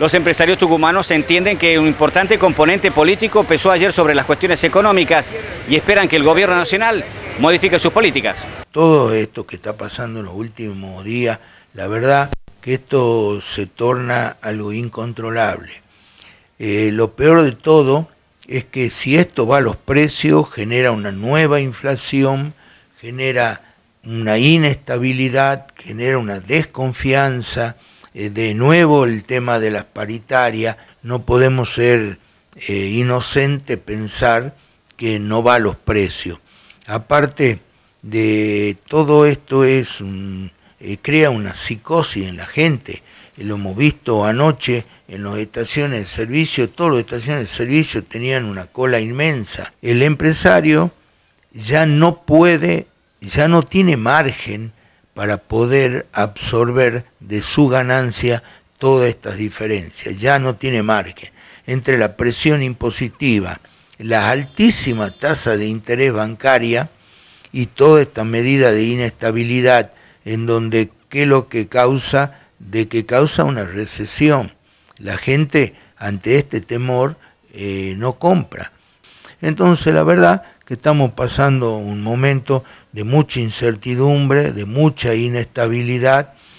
Los empresarios tucumanos entienden que un importante componente político pesó ayer sobre las cuestiones económicas y esperan que el gobierno nacional modifique sus políticas. Todo esto que está pasando en los últimos días, la verdad que esto se torna algo incontrolable. Eh, lo peor de todo es que si esto va a los precios, genera una nueva inflación, genera una inestabilidad, genera una desconfianza. Eh, de nuevo el tema de las paritarias, no podemos ser eh, inocentes pensar que no va a los precios. Aparte de todo esto es un, eh, crea una psicosis en la gente. Lo hemos visto anoche en las estaciones de servicio, todas las estaciones de servicio tenían una cola inmensa. El empresario ya no puede, ya no tiene margen para poder absorber de su ganancia todas estas diferencias. Ya no tiene margen entre la presión impositiva, la altísima tasa de interés bancaria y toda esta medida de inestabilidad en donde qué es lo que causa de que causa una recesión. La gente ante este temor eh, no compra. Entonces la verdad que estamos pasando un momento de mucha incertidumbre, de mucha inestabilidad